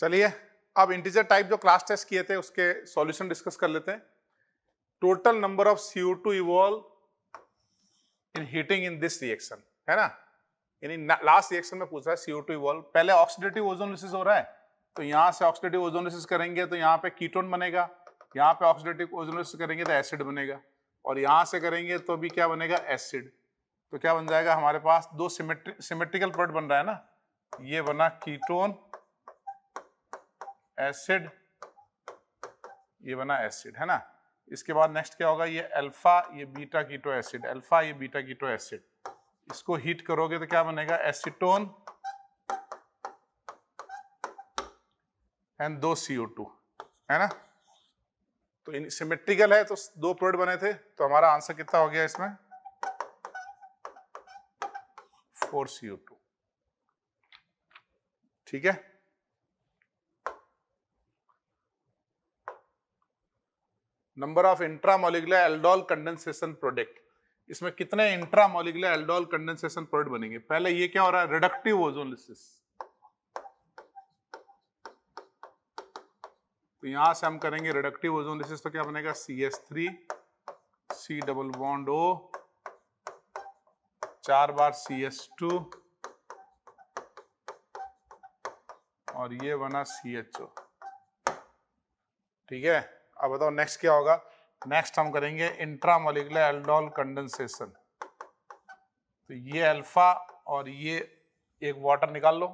चलिए अब integer type जो क्लास टेस्ट किए थे उसके सॉल्यूशन डिस्कस कर लेते हैं total number of CO two evolve in heating in this reaction है ना यानी लास्ट रिएक्शन में पूछ रहा है सीओ टू इवॉल्व पहले ऑक्सीडेटिव ओजोनलिसिस हो रहा है तो यहाँ से ऑक्सीडेटिव ओजोनलिसिस करेंगे तो यहाँ पे कीटोन बनेगा यहाँ पे ऑक्सीडेटिव ओजोनलिसिस करेंगे तो एसिड बनेगा और यहाँ से करेंगे तो भी क्या बनेगा एसिड तो क्या बन जाएगा हमारे पास दो सिमेट्रिकल प्रोडक्ट बन रहा है ना ये बना कीटोन एसिड ये बना एसिड है ना इसके बाद नेक्स्ट क्या होगा ये अल्फा ये बीटा कीटो एसिड अल्फा ये बीटा कीटो एसिड इसको हीट करोगे तो क्या बनेगा एसिटोन एंड दो सीओ टू है ना तो इन सिमेट्रिकल है तो दो प्रोडक्ट बने थे तो हमारा आंसर कितना हो गया इसमें फोर सीओ टू ठीक है number of intramolecular aldol condensation product इसमें कितने इंट्रामोलिकुलर एल्डोल कंडेंसेशन प्रोडक्ट बनेंगे पहले ये क्या हो रहा है रिडक्टिव ओजोनलिसिस तो यहां से हम करेंगे रिडक्टिव ओजोनलिसिस तो क्या बनेगा C S three C double bond O चार बार सी एस टू और ये बना सी एच ओ ठीक है अब बताओ नेक्स्ट क्या होगा नेक्स्ट हम करेंगे मोलिकुलर एल्डोल कंडेंसेशन तो ये अल्फा और ये एक वाटर निकाल लो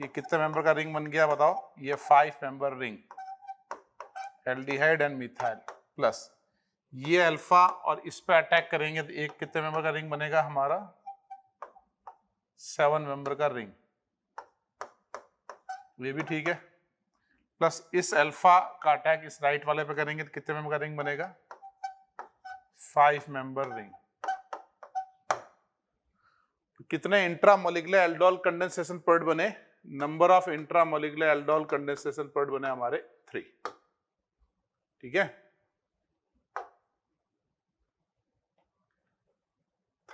ये कितने मेंबर का रिंग बन गया बताओ ये five member ring aldehyde and methyl plus ये अल्फा और इस पर अटैक करेंगे तो एक कितने मेंबर का रिंग बनेगा हमारा सेवन मेंबर का रिंग ये भी ठीक है प्लस इस अल्फा का अटैक इस राइट वाले पे करेंगे तो कितने मेंबर का रिंग बनेगा फाइव मेंबर रिंग कितने इंट्रा मोलिकुलर एल्डोल कंडेंसेशन पर्ड बने number of intramolecular aldol condensation पर्ड बने हमारे थ्री ठीक है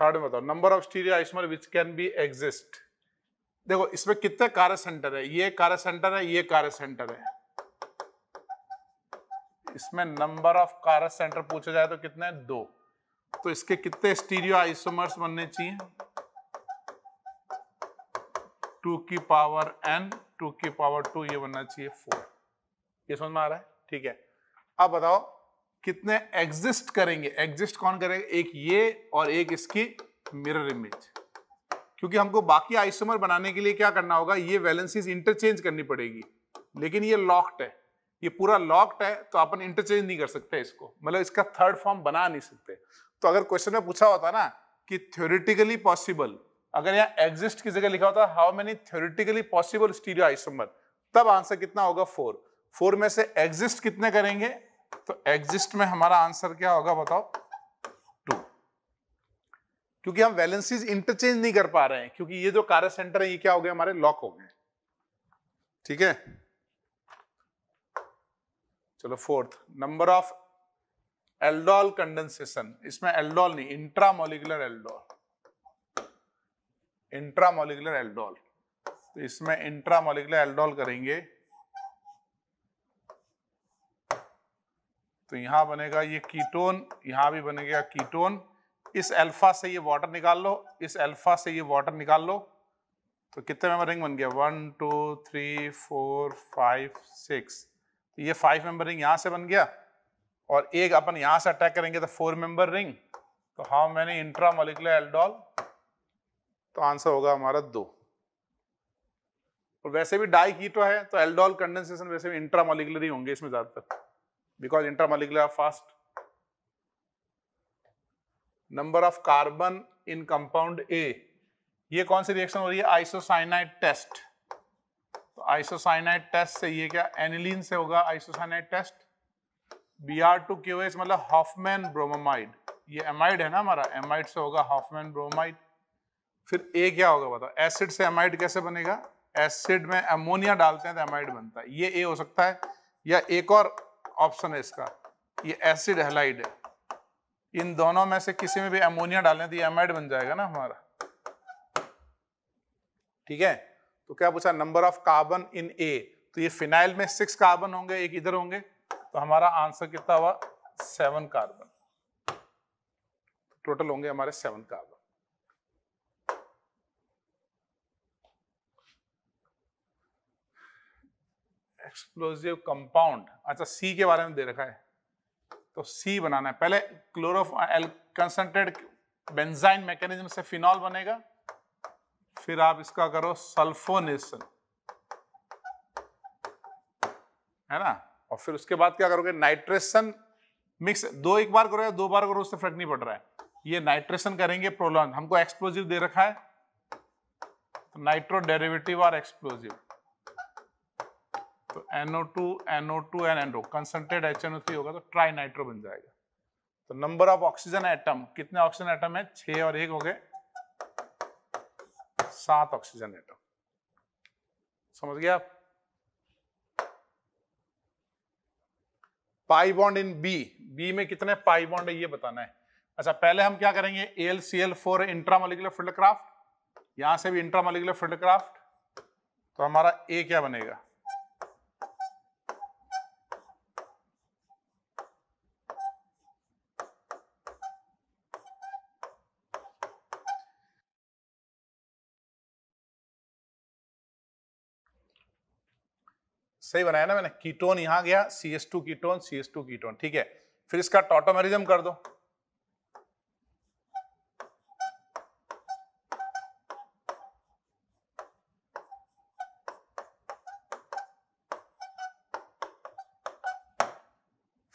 थर्ड में बताओ number of stereo isomer which can be exist देखो इसमें कितने कार्य सेंटर है ये कार्य सेंटर है ये कार्य सेंटर है इसमें नंबर ऑफ कार्य सेंटर पूछा जाए तो कितने है? दो तो इसके कितने स्टीरियो आइसोमर्स बनने चाहिए टू की पावर एन टू की पावर टू ये बनना चाहिए फोर ये समझ में आ रहा है ठीक है अब बताओ कितने एग्जिस्ट करेंगे एग्जिस्ट कौन करेगा एक ये और एक इसकी मिरर इमेज क्योंकि हमको बाकी आइसोमर बनाने के लिए क्या करना होगा ये वैलेंसीज इंटरचेंज करनी पड़ेगी लेकिन ये लॉक्ड है ये पूरा लॉक्ड है तो अपन इंटरचेंज नहीं कर सकते इसको मतलब इसका थर्ड फॉर्म बना नहीं सकते तो अगर क्वेश्चन में पूछा होता ना कि थ्योरिटिकली पॉसिबल अगर यहाँ एग्जिस्ट की जगह लिखा होता how many theoretically possible stereo isomer तब आंसर कितना होगा फोर फोर में से एग्जिस्ट कितने करेंगे तो एग्जिस्ट में हमारा आंसर क्या होगा बताओ क्योंकि हम वैलेंसीज इंटरचेंज नहीं कर पा रहे हैं क्योंकि ये जो कार्य सेंटर है ये क्या हो गया हमारे लॉक हो गए ठीक है चलो fourth number of aldol condensation इसमें एल्डोल नहीं इंट्रामोलिकुलर एल्डोल इंट्रामोलिकुलर एल्डोल तो इसमें इंट्रामोलिकुलर एल्डोल करेंगे तो यहां बनेगा ये कीटोन यहां भी बनेगा कीटोन इस अल्फा से ये वाटर निकाल लो इस अल्फा से ये वाटर निकाल लो तो कितने मेंबर रिंग बन गया one two three four five six तो ये फाइव मेंबर रिंग यहां से बन गया और एक अपन यहां से अटैक करेंगे तो फोर मेंबर रिंग तो how many intramolecular aldol तो आंसर होगा हमारा दो और वैसे भी डाई कीटो है तो एल्डोल कंडेंसेशन वैसे भी इंट्रा मोलिकुलर ही होंगे इसमें ज़्यादातर because intramolecular fast number of carbon in compound A ये कौन सी रिएक्शन हो रही है आइसोसाइनाइड टेस्ट तो आइसोसाइनाइड टेस्ट से ये क्या एनिलीन से होगा isocyanide test B R two Q S मतलब हॉफमैन ब्रोमोमाइड ये एमाइड है ना हमारा एमाइड से होगा हॉफमैन ब्रोमाइड फिर ए क्या होगा बताओ एसिड से एमाइड कैसे बनेगा एसिड में अमोनिया डालते हैं तो एमाइड बनता है ये ए हो सकता है या एक और ऑप्शन है इसका ये एसिड हेलाइड है इन दोनों में से किसी में भी एमोनिया डालें तो एमाइड बन जाएगा ना हमारा ठीक है तो क्या पूछा number of carbon in A तो ये फिनाइल में सिक्स कार्बन होंगे एक इधर होंगे तो हमारा आंसर कितना हुआ सेवन कार्बन टोटल होंगे हमारे सेवन कार्बन एक्सप्लोजिव कंपाउंड अच्छा सी के बारे में दे रखा है तो सी बनाना है पहले क्लोरोफ कंसनट्रेट बेंजाइन मैकेनिज्म से फिनॉल बनेगा फिर आप इसका करो सल्फोनेशन है ना और फिर उसके बाद क्या करोगे नाइट्रेशन मिक्स दो एक बार करो या दो बार करो उससे फर्क नहीं पड़ रहा है ये नाइट्रेशन करेंगे प्रोलॉन हमको एक्सप्लोजिव दे रखा है नाइट्रो तो डेरिवेटिव और एक्सप्लोजिव तो NO2, NO2 and NO concentrate HNO3 होगा तो ट्राई नाइट्रो बन जाएगा तो नंबर ऑफ ऑक्सीजन एटम कितने ऑक्सीजन एटम है छह और एक हो गए सात ऑक्सीजन एटम समझ गया आप pi bond in B B में कितने पाई बॉन्ड है ये बताना है अच्छा पहले हम क्या करेंगे L C L four intramolecular Friedel Crafts यहां से भी इंट्रामोलिकुलर फील्ड क्राफ्ट तो हमारा ए क्या बनेगा सही बनाया ना मैंने कीटोन यहां गया C S two ketone C S two ketone ठीक है फिर इसका टॉटोमेरिज्म कर दो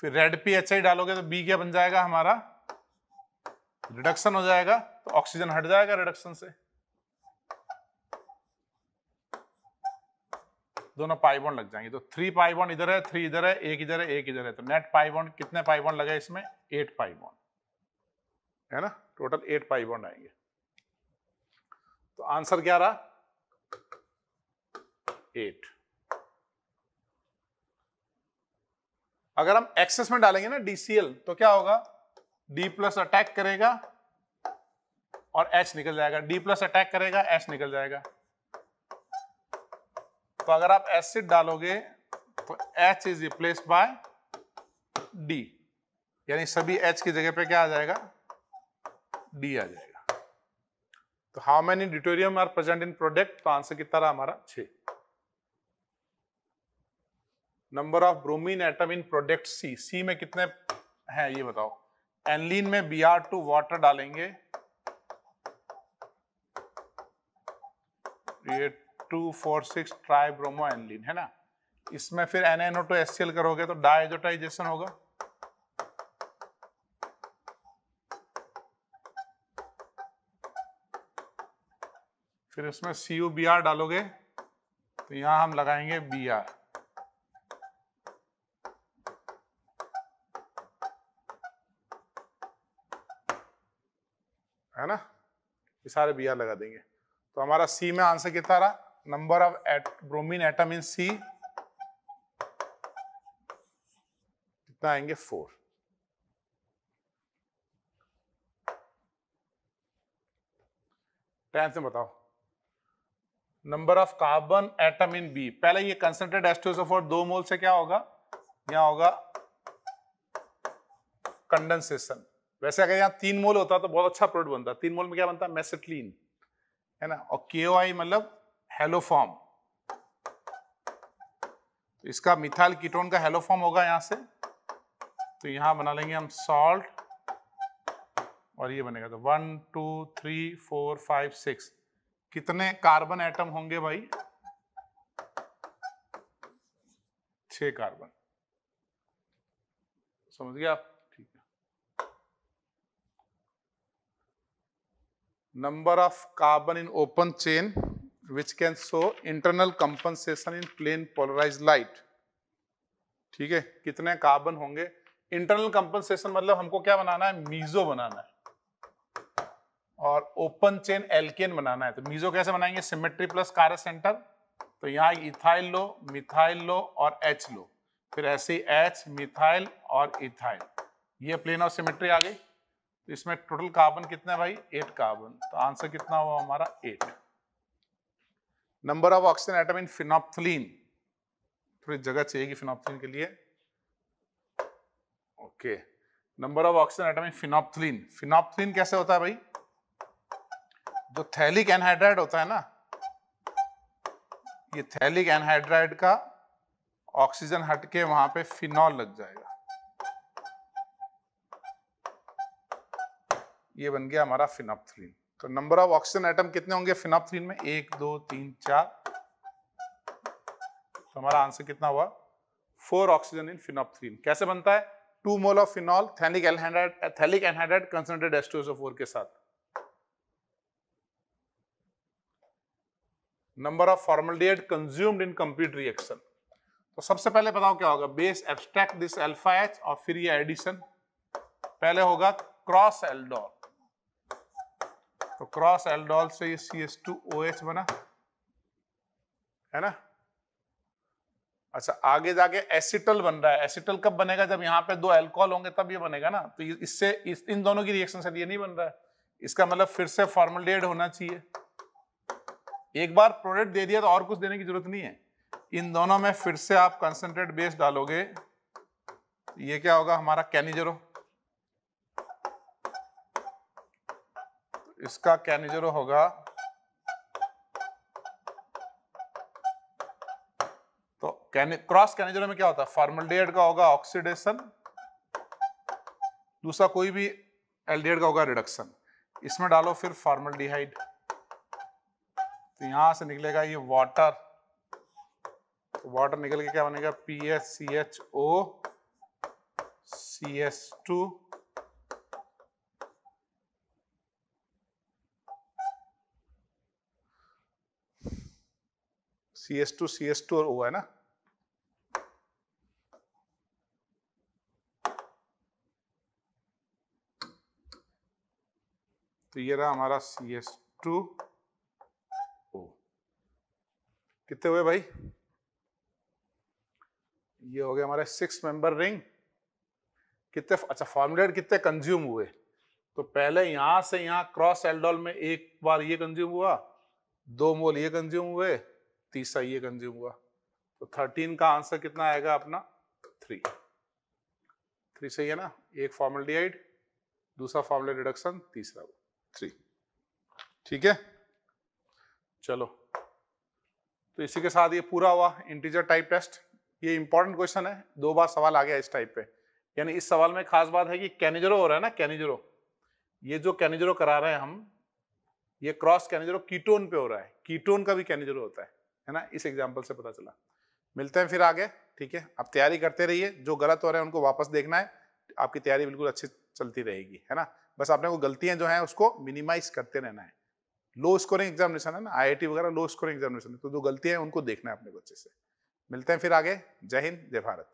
फिर रेड पी एच आई डालोगे तो बी क्या बन जाएगा हमारा रिडक्शन हो जाएगा तो ऑक्सीजन हट जाएगा रिडक्शन से दोनों पाइबॉन लग जाएंगे तो थ्री पाइबॉन इधर है थ्री इधर है एक इधर है एक इधर है तो नेट पाइबॉन कितने पाइबॉन लगे इसमें एट पाइबॉन है ना टोटल एट पाइबॉन आएंगे तो आंसर क्या रहा एट अगर हम एक्सेस में डालेंगे ना डीसीएल तो क्या होगा डी प्लस अटैक करेगा और एच निकल जाएगा डी प्लस अटैक करेगा एच निकल जाएगा तो अगर आप एसिड डालोगे तो H is replace by D यानी सभी H की जगह पे क्या आ जाएगा D आ जाएगा तो how many deuterium are present in product तो आंसर कितना रहा हमारा छ number of bromine atom in product C C में कितने हैं ये बताओ एनलिन में बी आर टू वाटर डालेंगे ये two four six tribromo aniline है ना इसमें फिर एन एनओ टू एस करोगे तो डाइजोटाइजेशन होगा फिर इसमें सी यू बी आर डालोगे तो यहां हम लगाएंगे बी आर है ना ये सारे बी आर लगा देंगे तो हमारा सी में आंसर कितना रहा number of at, bromine atom in C कितना आएंगे फोर टेंथ में बताओ number of carbon atom in B पहले ये कंसेंट्रेट एस्टोसोफोर दो मोल से क्या होगा यहां होगा कंडेंसेशन वैसे अगर यहां तीन मोल होता तो बहुत अच्छा प्रोडक्ट बनता तीन मोल में क्या बनता मेसेटलीन है ना और के मतलब हेलोफॉर्म इसका मिथाइल कीटोन का हेलोफॉर्म होगा यहां से तो यहां बना लेंगे हम सॉल्ट और ये बनेगा तो one two three four five six कितने कार्बन एटम होंगे भाई छह कार्बन समझ गया आप ठीक है number of carbon in open chain which can show internal compensation in plane polarized light ठीक है कितने कार्बन होंगे इंटरनल कंपनसेशन मतलब हमको क्या बनाना है मीजो बनाना है और ओपन चेन एल्केन बनाना है तो मीजो कैसे बनाएंगे सिमेट्री प्लस कार्य सेंटर तो यहाँ इथाइल लो मिथाइल लो और एच लो फिर ऐसे एच मिथाइल और इथाइल ये प्लेन ऑफ सिमेट्री आ गई तो इसमें टोटल कार्बन कितने भाई एट कार्बन तो आंसर कितना हुआ हमारा eight number of oxygen atom in phenolphthalein थोड़ी जगह चाहिएगी फिनोप्थलीन के लिए okay number of oxygen atom in phenolphthalein phenolphthalein कैसे होता है भाई जो थैलिक एनहाइड्राइड होता है ना ये थैलिक एनहाइड्राइड का ऑक्सीजन हटके वहां पे फिनॉल लग जाएगा ये बन गया हमारा फिनोप्थलीन तो नंबर ऑफ ऑक्सीजन आइटम कितने होंगे फिनॉप्थलीन में एक दो तीन चार तो हमारा आंसर कितना हुआ फोर ऑक्सीजन इन फिनॉप्थलीन कैसे बनता है two mole of phenol phthalic anhydride phthalic anhydride concentrated एस्टोसोफोर के साथ number of formaldehyde consumed in complete reaction तो सबसे पहले बताओ क्या होगा base abstract this alpha H और फिर ये एडिशन पहले होगा क्रॉस एल्डोल तो क्रॉस एल्डोल से ये C S two O H बना है ना अच्छा आगे जाके एसिटल बन रहा है एसिटल कब बनेगा जब यहाँ पे दो एल्कोहल होंगे तब ये बनेगा ना तो इससे इस, इन दोनों की रिएक्शन से ये नहीं बन रहा है इसका मतलब फिर से फॉर्मल होना चाहिए एक बार प्रोडक्ट दे दिया तो और कुछ देने की जरूरत नहीं है इन दोनों में फिर से आप कंसनट्रेट बेस डालोगे तो ये क्या होगा हमारा कैनिजरो इसका कैनिजरो होगा तो क्रॉस कैनेजर में क्या होता है फॉर्मलडेहाइड का होगा ऑक्सीडेशन दूसरा कोई भी एल्डिहाइड का होगा रिडक्शन इसमें डालो फिर फॉर्मलडिहाइड तो यहां से निकलेगा ये वाटर तो वाटर निकल के क्या बनेगा P H C H O C S two C S two C S two और ओ है ना तो ये रहा हमारा सी एस टू ओ कितने हुए भाई ये हो गया हमारा सिक्स मेंबर रिंग कितने अच्छा फॉर्मुलेट कितने कंज्यूम हुए तो पहले यहां से यहां क्रॉस एल्डोल में एक बार ये कंज्यूम हुआ दो मोल ये कंज्यूम हुए तीसरा ये कंज्यूम हुआ तो थर्टीन का आंसर कितना आएगा अपना थ्री थ्री सही है ना एक फॉर्मल दूसरा फॉर्मल रिडक्शन तीसरा वो थ्री ठीक है चलो तो इसी के साथ ये पूरा हुआ इंटीजर टाइप टेस्ट ये इंपॉर्टेंट क्वेश्चन है दो बार सवाल आ गया इस टाइप पे यानी इस सवाल में खास बात है कि कैनिजरो हो रहा है ना कैनिजरो ये जो कैनिजरो करा रहे हैं हम ये क्रॉस कैनेजरो कीटोन पे हो रहा है कीटोन का भी कैनिजरो होता है है ना इस एग्जाम्पल से पता चला मिलते हैं फिर आगे ठीक है आप तैयारी करते रहिए जो गलत हो रहे हैं उनको वापस देखना है आपकी तैयारी बिल्कुल अच्छी चलती रहेगी है ना बस आपने को गलतियां जो है उसको मिनिमाइज करते रहना है लो स्कोरिंग एग्जामिनेशन है ना आईआईटी वगैरह लो स्कोरिंग एग्जामिनेशन है तो जो गलतियां हैं उनको देखना है अपने बच्चे से मिलते हैं फिर आगे जय हिंद जय भारत